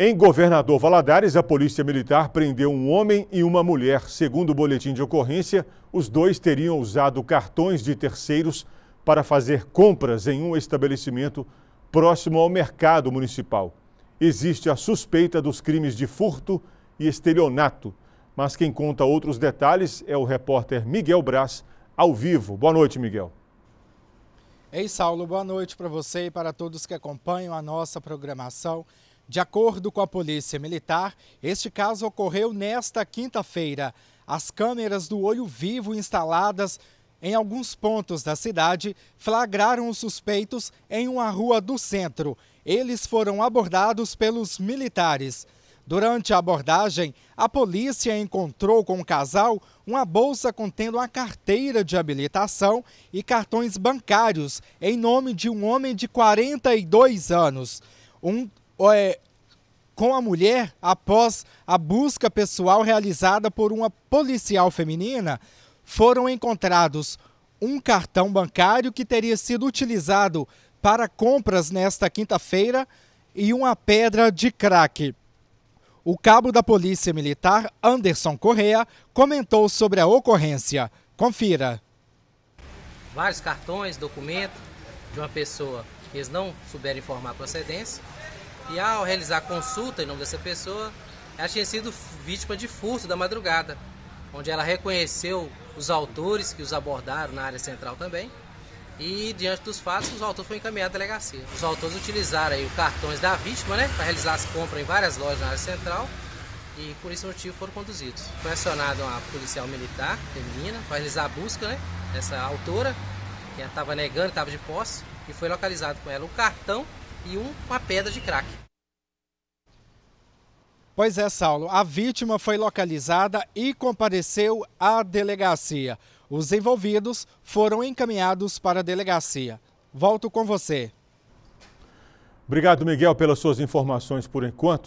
Em Governador Valadares, a Polícia Militar prendeu um homem e uma mulher. Segundo o boletim de ocorrência, os dois teriam usado cartões de terceiros para fazer compras em um estabelecimento próximo ao mercado municipal. Existe a suspeita dos crimes de furto e estelionato. Mas quem conta outros detalhes é o repórter Miguel Braz, ao vivo. Boa noite, Miguel. Ei, Saulo, boa noite para você e para todos que acompanham a nossa programação. De acordo com a Polícia Militar, este caso ocorreu nesta quinta-feira. As câmeras do olho vivo instaladas em alguns pontos da cidade flagraram os suspeitos em uma rua do centro. Eles foram abordados pelos militares. Durante a abordagem, a polícia encontrou com o casal uma bolsa contendo uma carteira de habilitação e cartões bancários em nome de um homem de 42 anos. Um é, com a mulher após a busca pessoal realizada por uma policial feminina, foram encontrados um cartão bancário que teria sido utilizado para compras nesta quinta-feira e uma pedra de crack. O cabo da Polícia Militar, Anderson Correa, comentou sobre a ocorrência. Confira. Vários cartões, documento de uma pessoa que eles não souberam informar a procedência e ao realizar consulta em nome dessa pessoa, ela tinha sido vítima de furto da madrugada, onde ela reconheceu os autores que os abordaram na área central também. E diante dos fatos, os autores foram encaminhados à delegacia. Os autores utilizaram aí os cartões da vítima, né, para realizar as compras em várias lojas na área central e por esse motivo foram conduzidos. Foi acionada uma policial militar feminina para realizar a busca, né? Essa autora, que ela estava negando, estava de posse, e foi localizado com ela o cartão e uma pedra de crack. Pois é, Saulo. A vítima foi localizada e compareceu à delegacia. Os envolvidos foram encaminhados para a delegacia. Volto com você. Obrigado, Miguel, pelas suas informações por enquanto.